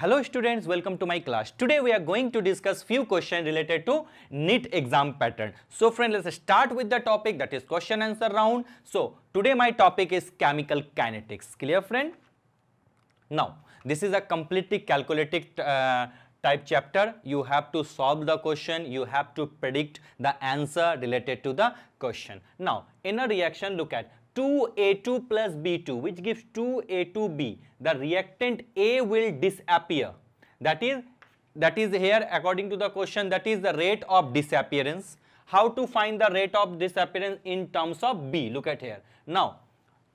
Hello students, welcome to my class. Today we are going to discuss few questions related to NEET exam pattern. So friend, let's start with the topic that is question answer round. So today my topic is chemical kinetics. Clear friend? Now, this is a completely calculated uh, type chapter. You have to solve the question. You have to predict the answer related to the question. Now, in a reaction, look at 2A2 plus B2 which gives 2A2B. The reactant A will disappear. That is, that is here according to the question that is the rate of disappearance. How to find the rate of disappearance in terms of B? Look at here. Now,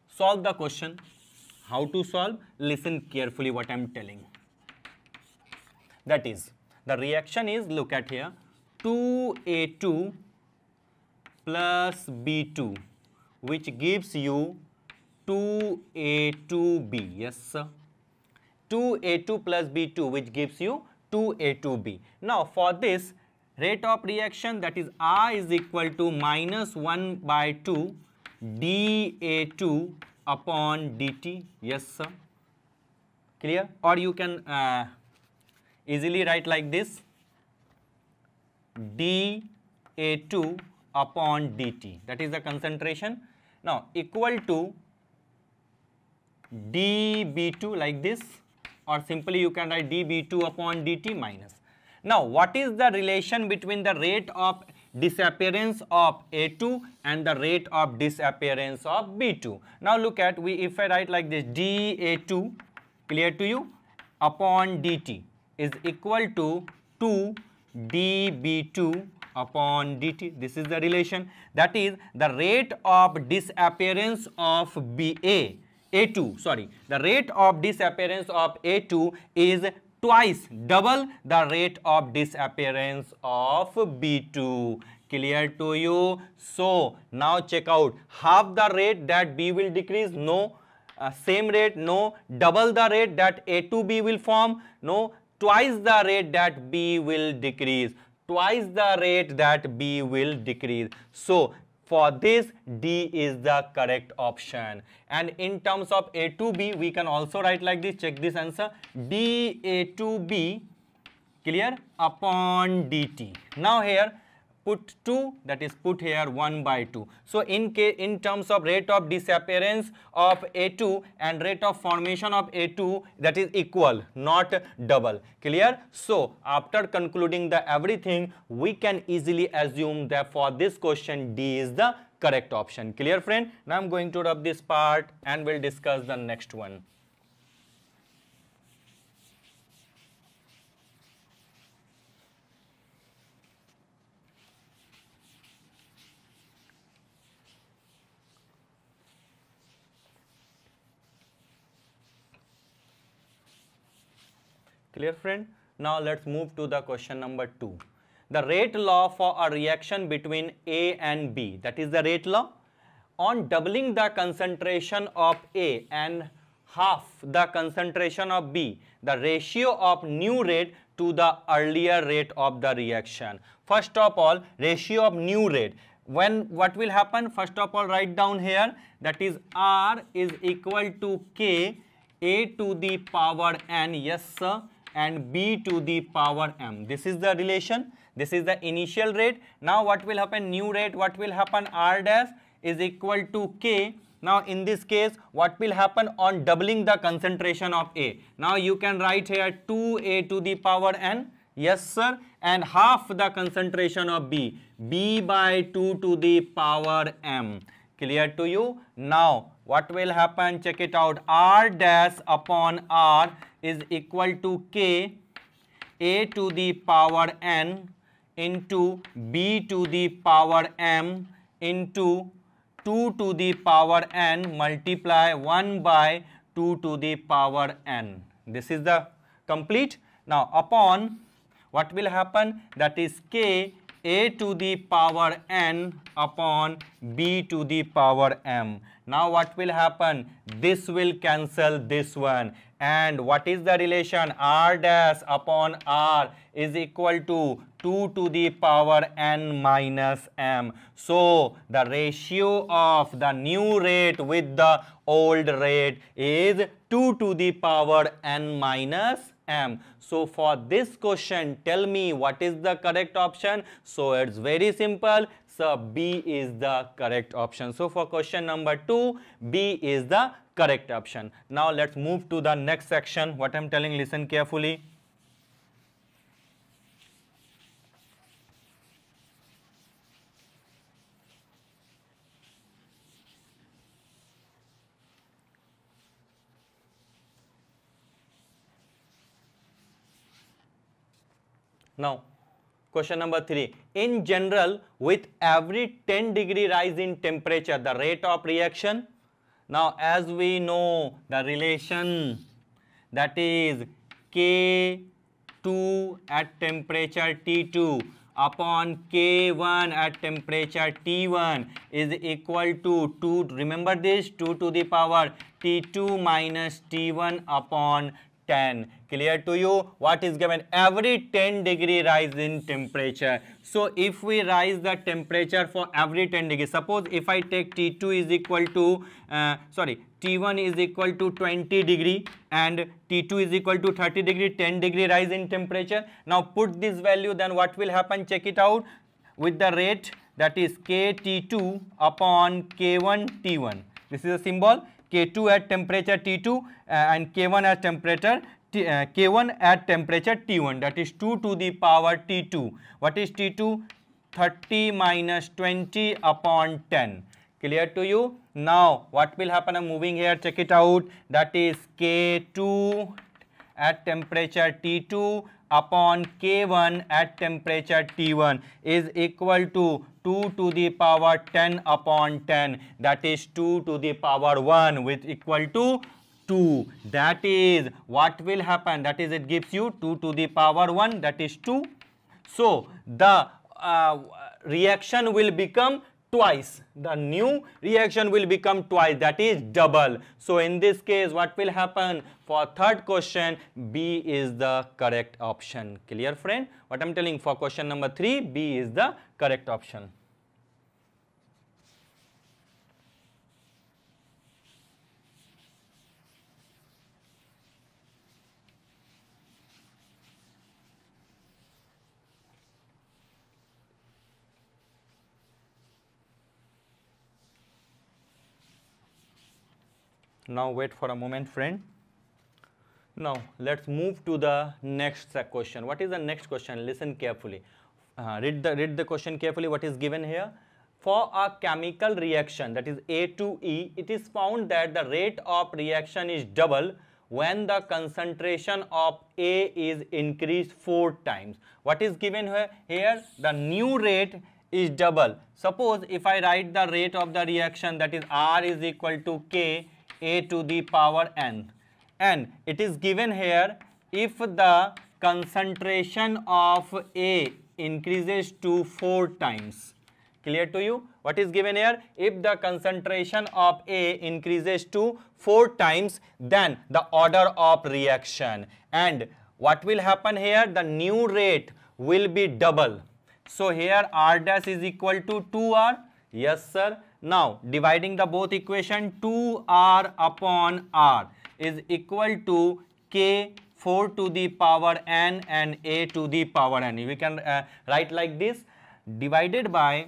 solve the question. How to solve? Listen carefully what I am telling. That is, the reaction is, look at here, 2A2 plus B2 which gives you 2a2b. Yes, sir. 2a2 plus b2 which gives you 2a2b. Now, for this rate of reaction that is R is equal to minus 1 by 2 dA2 upon dt. Yes, sir. Clear? Or you can uh, easily write like this dA2 upon dt. That is the concentration now, equal to dB2 like this or simply you can write dB2 upon dt minus. Now, what is the relation between the rate of disappearance of A2 and the rate of disappearance of B2? Now, look at we if I write like this dA2 clear to you upon dt is equal to 2 dB2 upon dt. This is the relation. That is the rate of disappearance of BA, A2, sorry. The rate of disappearance of A2 is twice, double the rate of disappearance of B2 clear to you so now check out half the rate that b will decrease no uh, same rate no double the rate that a2b will form no twice the rate that b will decrease twice the rate that B will decrease. So for this, D is the correct option. And in terms of A to B, we can also write like this, check this answer, D A to B, clear, upon DT. Now here, put 2 that is put here 1 by 2 so in case in terms of rate of disappearance of a2 and rate of formation of a2 that is equal not double clear so after concluding the everything we can easily assume that for this question d is the correct option clear friend now i'm going to rub this part and we'll discuss the next one Clear friend? Now let's move to the question number 2. The rate law for a reaction between A and B, that is the rate law. On doubling the concentration of A and half the concentration of B, the ratio of new rate to the earlier rate of the reaction. First of all, ratio of new rate. When what will happen? First of all, write down here that is R is equal to K A to the power N. Yes, sir and b to the power m. This is the relation. This is the initial rate. Now what will happen? New rate. What will happen? R dash is equal to k. Now in this case, what will happen on doubling the concentration of A? Now you can write here 2A to the power N, yes sir, and half the concentration of B, B by 2 to the power M. Clear to you? Now what will happen? Check it out, R dash upon R is equal to k a to the power n into b to the power m into 2 to the power n multiply 1 by 2 to the power n. This is the complete. Now, upon what will happen that is k a to the power n upon b to the power m. Now, what will happen? This will cancel this one and what is the relation r dash upon r is equal to 2 to the power n minus m. So, the ratio of the new rate with the old rate is 2 to the power n minus m. So, for this question tell me what is the correct option. So, it's very simple so B is the correct option. So for question number 2, B is the correct option. Now let's move to the next section. What I'm telling, listen carefully. Now, Question number 3. In general, with every 10 degree rise in temperature, the rate of reaction. Now, as we know the relation that is K2 at temperature T2 upon K1 at temperature T1 is equal to 2, remember this, 2 to the power T2 minus T1 upon 10 clear to you what is given every 10 degree rise in temperature so if we rise the temperature for every 10 degree suppose if i take t2 is equal to uh, sorry t1 is equal to 20 degree and t2 is equal to 30 degree 10 degree rise in temperature now put this value then what will happen check it out with the rate that is kt2 upon k1 t1 this is a symbol K2 at temperature T2 uh, and K1 at temperature T, uh, K1 at temperature T1 that is 2 to the power T2. What is T2? 30 minus 20 upon 10. Clear to you? Now what will happen? I'm moving here. Check it out. That is K2 at temperature T2 upon K1 at temperature T1 is equal to 2 to the power 10 upon 10 that is 2 to the power 1 with equal to 2 that is what will happen that is it gives you 2 to the power 1 that is 2. So, the uh, reaction will become twice the new reaction will become twice that is double so in this case what will happen for third question b is the correct option clear friend what i'm telling for question number 3 b is the correct option now wait for a moment friend now let's move to the next question what is the next question listen carefully uh, read the read the question carefully what is given here for a chemical reaction that is a to e it is found that the rate of reaction is double when the concentration of a is increased four times what is given here here the new rate is double suppose if i write the rate of the reaction that is r is equal to k a to the power n and it is given here if the concentration of a increases to 4 times clear to you what is given here if the concentration of a increases to 4 times then the order of reaction and what will happen here the new rate will be double so here r dash is equal to 2r yes sir now, dividing the both equation 2r upon r is equal to k 4 to the power n and a to the power n. We can uh, write like this divided by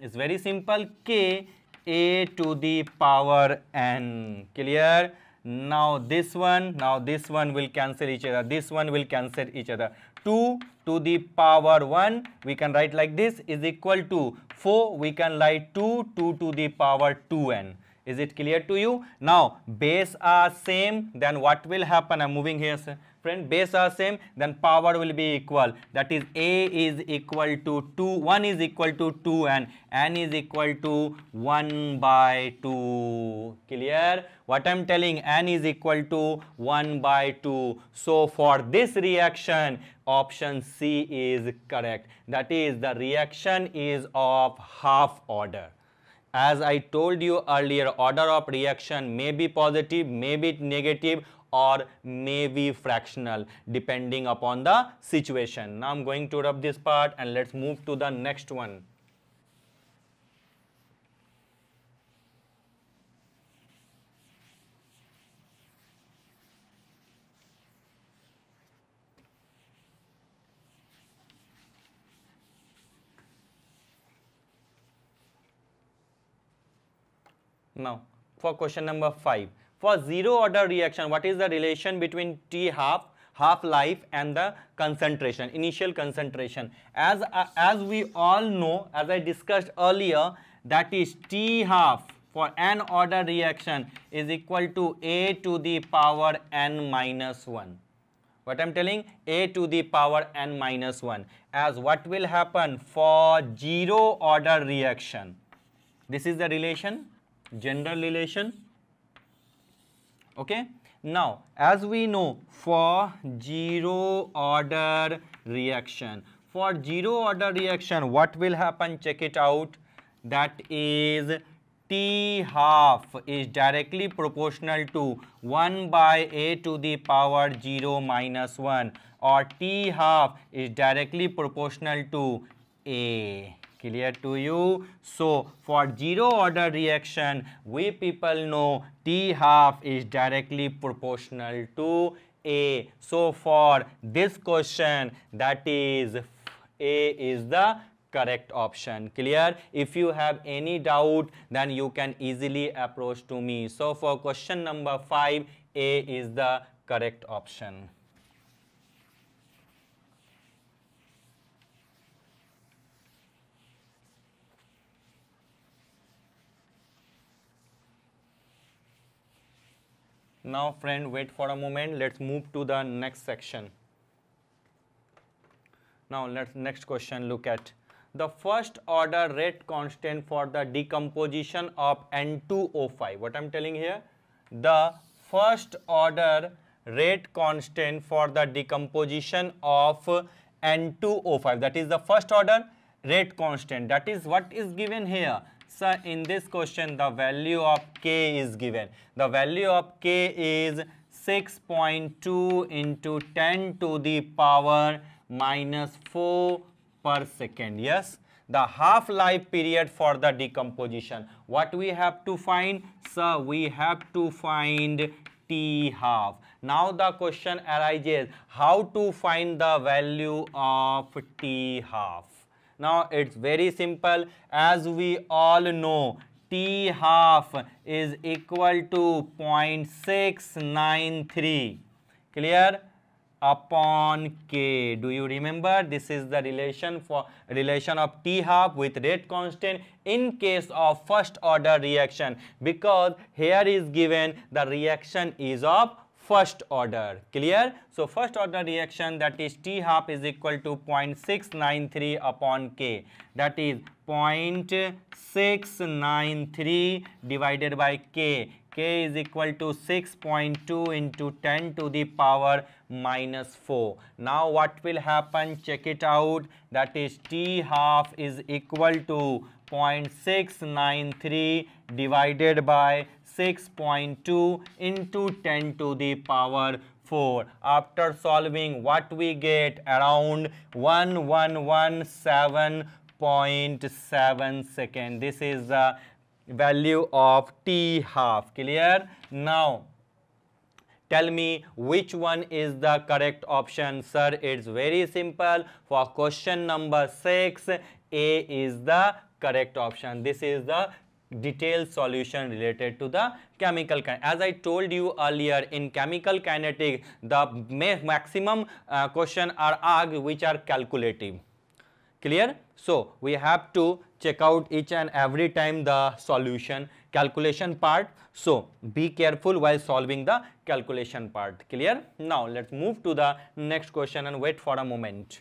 is very simple k a to the power n clear now this one now this one will cancel each other this one will cancel each other 2 to the power 1 we can write like this is equal to 4 we can write 2 2 to the power 2n is it clear to you? Now, base are same, then what will happen? I'm moving here, sir. friend. Base are same, then power will be equal. That is, A is equal to 2, 1 is equal to 2 and n is equal to 1 by 2. Clear? What I'm telling, n is equal to 1 by 2. So, for this reaction, option C is correct. That is, the reaction is of half order. As I told you earlier, order of reaction may be positive, may be negative or may be fractional depending upon the situation. Now I am going to rub this part and let's move to the next one. Now, for question number 5, for zero order reaction, what is the relation between T half, half-life and the concentration, initial concentration? As, uh, as we all know, as I discussed earlier, that is T half for n order reaction is equal to A to the power n minus 1 what I'm telling a to the power n minus 1 as what will happen for zero order reaction. This is the relation gender relation okay now as we know for zero order reaction for zero order reaction what will happen check it out that is t half is directly proportional to 1 by a to the power 0 minus 1 or t half is directly proportional to a clear to you so for zero order reaction we people know t half is directly proportional to a so for this question that is a is the correct option clear if you have any doubt then you can easily approach to me so for question number 5 a is the correct option Now friend wait for a moment let's move to the next section. Now let's next question look at the first order rate constant for the decomposition of N2O5. What I am telling here the first order rate constant for the decomposition of N2O5 that is the first order rate constant that is what is given here so in this question, the value of k is given. The value of k is 6.2 into 10 to the power minus 4 per second. Yes, the half-life period for the decomposition. What we have to find? So we have to find T half. Now the question arises, how to find the value of T half? Now it's very simple as we all know T half is equal to 0.693 clear upon k do you remember this is the relation for relation of t half with rate constant in case of first order reaction because here is given the reaction is of first order clear so first order reaction that is t half is equal to 0.693 upon k that is 0.693 divided by k k is equal to 6.2 into 10 to the power minus 4 now what will happen check it out that is t half is equal to 0.693 divided by 6.2 into 10 to the power 4. After solving what we get around 1117.7 second. This is the value of T half. Clear? Now, tell me which one is the correct option sir it's very simple for question number 6 a is the correct option this is the detailed solution related to the chemical as I told you earlier in chemical kinetic the maximum uh, question are which are calculative clear so we have to check out each and every time the solution calculation part so be careful while solving the calculation part clear now let's move to the next question and wait for a moment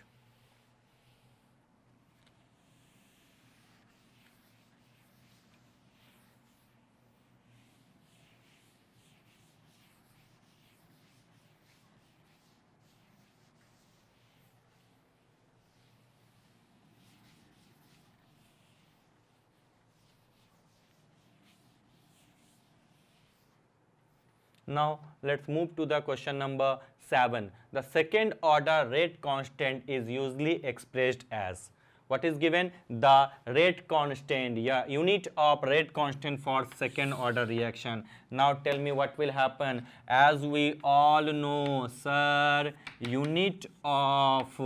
Now let's move to the question number 7. The second order rate constant is usually expressed as what is given the rate constant yeah unit of rate constant for second order reaction now tell me what will happen as we all know sir unit of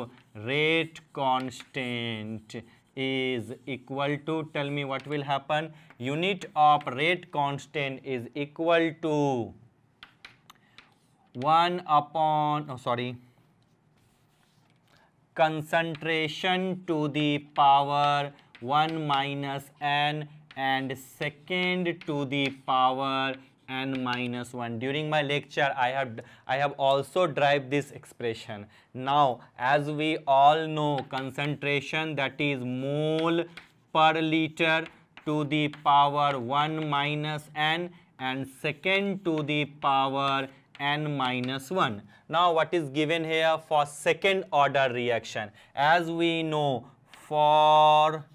rate constant is equal to tell me what will happen unit of rate constant is equal to 1 upon, oh sorry, concentration to the power 1 minus n and second to the power n minus 1 during my lecture i have i have also derived this expression now as we all know concentration that is mole per liter to the power 1 minus n and second to the power N minus minus 1. Now what is given here for second order reaction? As we know for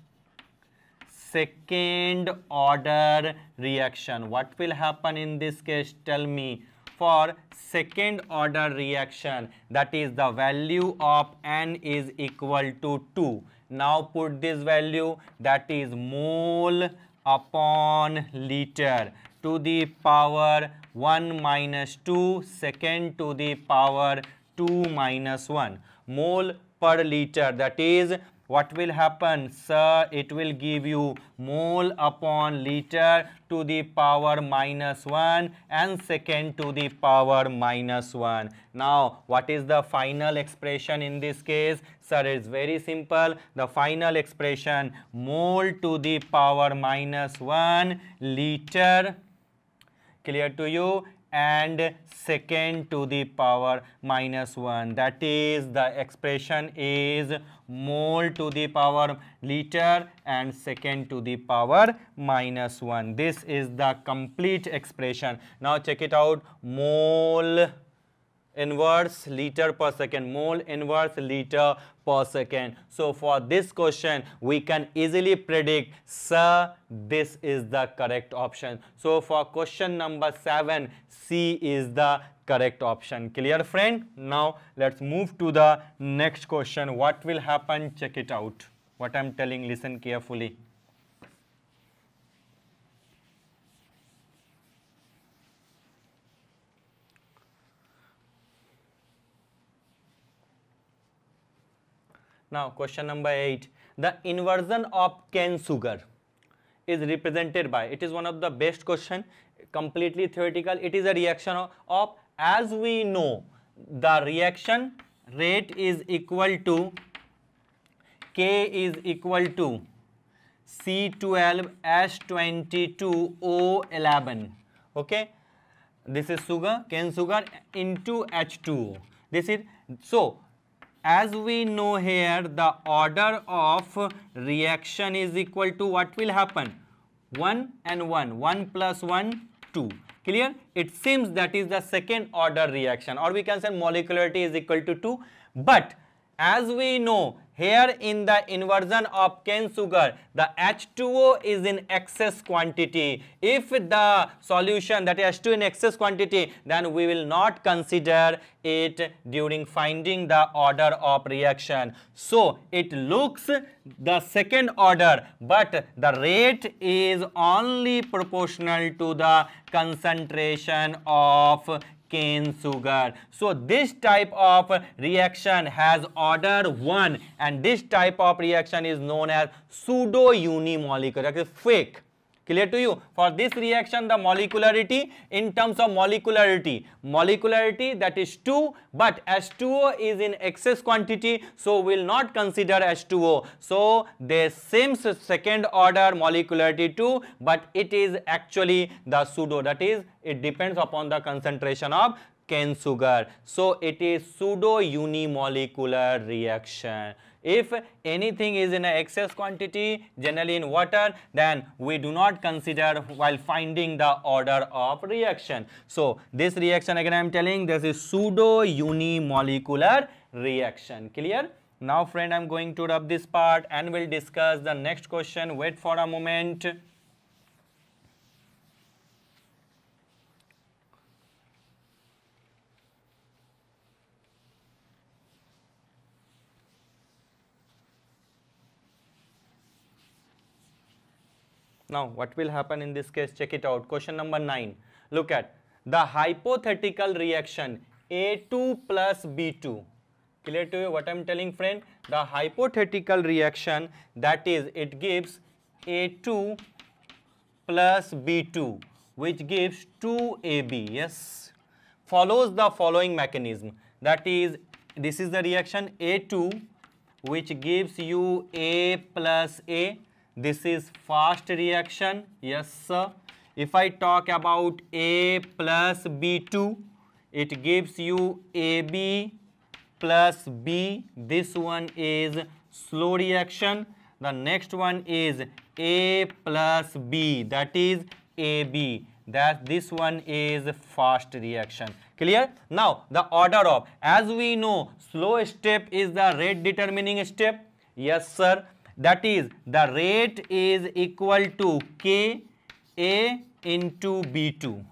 second order reaction, what will happen in this case? Tell me for second order reaction that is the value of n is equal to 2. Now put this value that is mole upon liter to the power 1 minus 2 second to the power 2 minus 1 mole per liter that is what will happen sir it will give you mole upon liter to the power minus 1 and second to the power minus 1 now what is the final expression in this case sir it's very simple the final expression mole to the power minus 1 liter clear to you and second to the power minus 1 that is the expression is mole to the power liter and second to the power minus 1 this is the complete expression now check it out mole inverse liter per second mole inverse liter per second so for this question we can easily predict sir this is the correct option so for question number 7 c is the correct option clear friend now let's move to the next question what will happen check it out what i'm telling listen carefully Now question number 8. The inversion of cane sugar is represented by, it is one of the best question, completely theoretical, it is a reaction of, of as we know the reaction rate is equal to K is equal to C12H22O11 okay this is sugar cane sugar into H2O this is so as we know here the order of reaction is equal to what will happen 1 and 1 1 plus 1 2 clear it seems that is the second order reaction or we can say molecularity is equal to 2 but as we know, here in the inversion of cane sugar, the H2O is in excess quantity. If the solution that is H2O in excess quantity, then we will not consider it during finding the order of reaction. So, it looks the second order, but the rate is only proportional to the concentration of cane sugar. So this type of reaction has order 1 and this type of reaction is known as pseudo unimolecular, that is fake Clear to you? For this reaction, the molecularity in terms of molecularity, molecularity that is 2, but H2O is in excess quantity, so will not consider H2O. So the same second order molecularity 2, but it is actually the pseudo, that is, it depends upon the concentration of cane sugar. So it is pseudo unimolecular reaction. If anything is in excess quantity, generally in water, then we do not consider while finding the order of reaction. So this reaction again I am telling this is pseudo unimolecular reaction. Clear? Now friend I am going to rub this part and we will discuss the next question. Wait for a moment. Now what will happen in this case? Check it out. Question number 9. Look at the hypothetical reaction A2 plus B2. Clear to you what I am telling friend? The hypothetical reaction that is it gives A2 plus B2 which gives 2AB. Yes. Follows the following mechanism that is this is the reaction A2 which gives you A plus A this is fast reaction yes sir if I talk about A plus B2 it gives you AB plus B this one is slow reaction the next one is A plus B that is AB that this one is fast reaction clear now the order of as we know slow step is the rate determining step yes sir that is the rate is equal to K A into B2.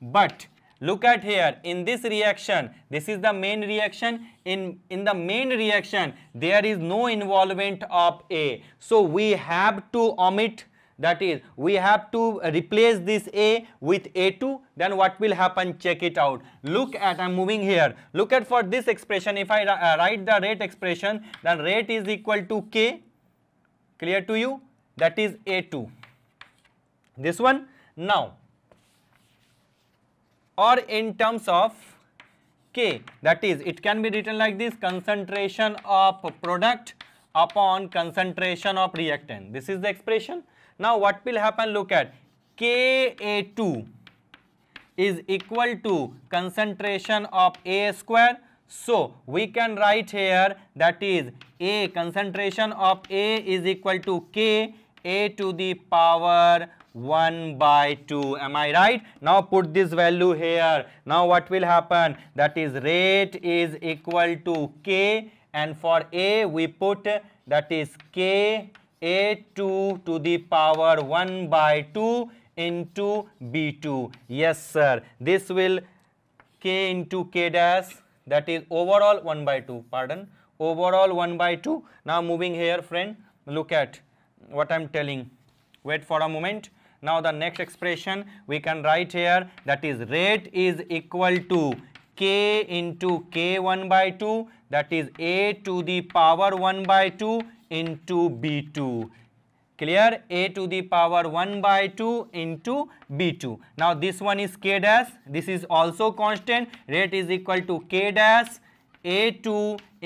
But look at here in this reaction this is the main reaction in in the main reaction there is no involvement of a so we have to omit that is we have to replace this a with a2 then what will happen check it out look at i'm moving here look at for this expression if i uh, write the rate expression then rate is equal to k clear to you that is A2 this one now or in terms of K that is it can be written like this concentration of product upon concentration of reactant this is the expression now what will happen look at Ka2 is equal to concentration of A square so we can write here that is A concentration of A is equal to K A to the power 1 by 2 am I right now put this value here now what will happen that is rate is equal to K and for A we put that is K A2 to the power 1 by 2 into B2 yes sir this will K into K dash that is overall 1 by 2 pardon overall 1 by 2 now moving here friend look at what I am telling wait for a moment now the next expression we can write here that is rate is equal to k into k1 by 2 that is a to the power 1 by 2 into b2 clear a to the power 1 by 2 into b2 now this one is k dash this is also constant rate is equal to k dash a2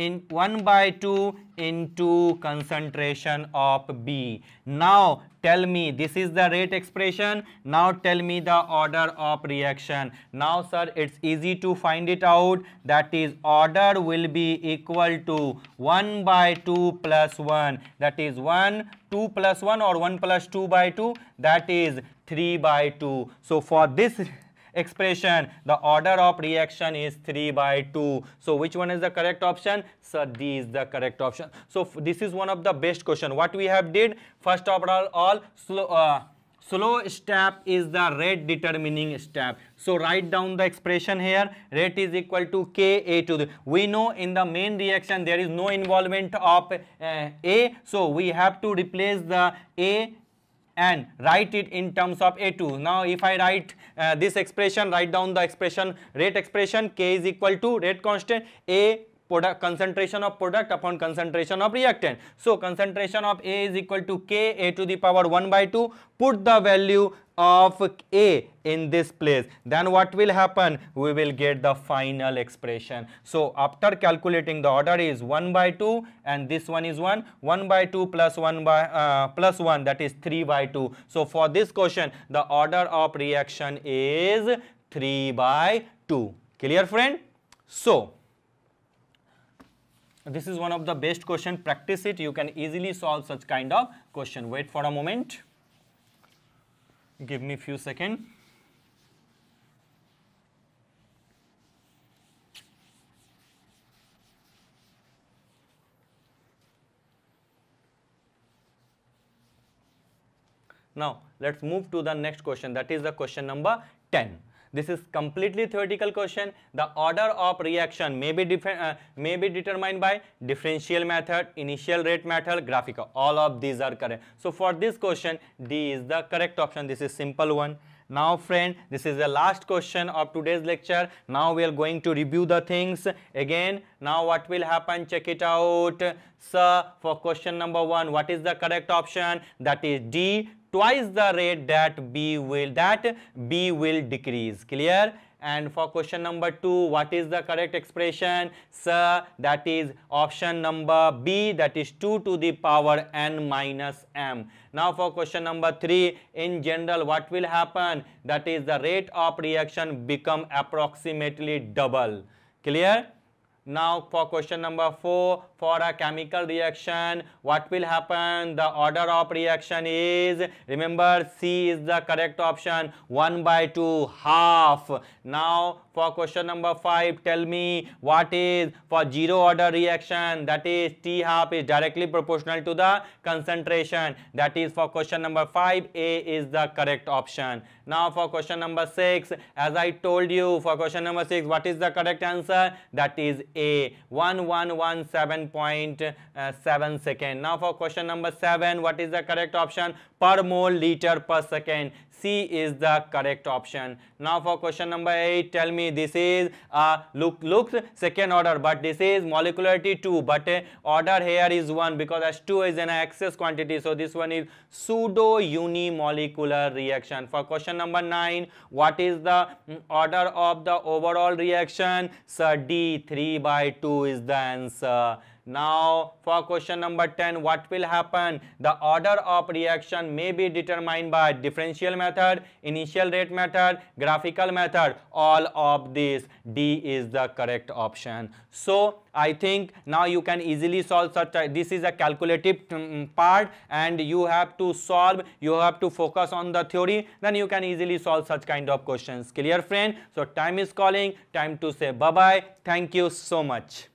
in 1 by 2 into concentration of B. Now tell me this is the rate expression. Now tell me the order of reaction. Now sir it's easy to find it out that is order will be equal to 1 by 2 plus 1 that is 1 2 plus 1 or 1 plus 2 by 2 that is 3 by 2. So for this expression the order of reaction is 3 by 2. So which one is the correct option? So D is the correct option. So this is one of the best question. What we have did first of all, all slow, uh, slow step is the rate determining step. So write down the expression here. Rate is equal to Ka to the. We know in the main reaction there is no involvement of uh, A. So we have to replace the A and write it in terms of A2. Now if I write uh, this expression, write down the expression rate expression K is equal to rate constant A product concentration of product upon concentration of reactant. So concentration of A is equal to K A to the power 1 by 2. Put the value of A in this place. Then what will happen? We will get the final expression. So after calculating the order is 1 by 2 and this one is 1. 1 by 2 plus 1 by uh, plus 1 that is 3 by 2. So for this question the order of reaction is 3 by 2. Clear friend? So, this is one of the best question practice it you can easily solve such kind of question wait for a moment give me few second now let's move to the next question that is the question number 10 this is completely theoretical question. The order of reaction may be, uh, may be determined by differential method, initial rate method, graphical. All of these are correct. So for this question, D is the correct option. This is simple one. Now friend, this is the last question of today's lecture. Now we are going to review the things again. Now what will happen? Check it out. Sir, for question number one, what is the correct option? That is D, twice the rate that B will, that B will decrease. Clear? And for question number 2, what is the correct expression? Sir, that is option number B, that is 2 to the power n minus m. Now for question number 3, in general, what will happen? That is the rate of reaction become approximately double. Clear? Now for question number 4, for a chemical reaction, what will happen? The order of reaction is, remember C is the correct option, 1 by 2, half. Now for question number 5, tell me what is for zero order reaction, that is T half is directly proportional to the concentration. That is for question number 5, A is the correct option. Now for question number 6, as I told you, for question number 6, what is the correct answer? That is a 1117.7 uh, second. Now for question number 7, what is the correct option? Per mole liter per second. C is the correct option. Now for question number 8, tell me this is look looks second order but this is molecularity 2 but uh, order here is 1 because H2 is an excess quantity. So this one is pseudo unimolecular reaction. For question number 9, what is the mm, order of the overall reaction? So D 3 by 2 is the answer. Now for question number 10, what will happen? The order of reaction may be determined by differential method, initial rate method, graphical method, all of these. D is the correct option. So I think now you can easily solve such a, this is a calculative mm, mm, part and you have to solve, you have to focus on the theory, then you can easily solve such kind of questions. Clear friend? So time is calling, time to say bye-bye. Thank you so much.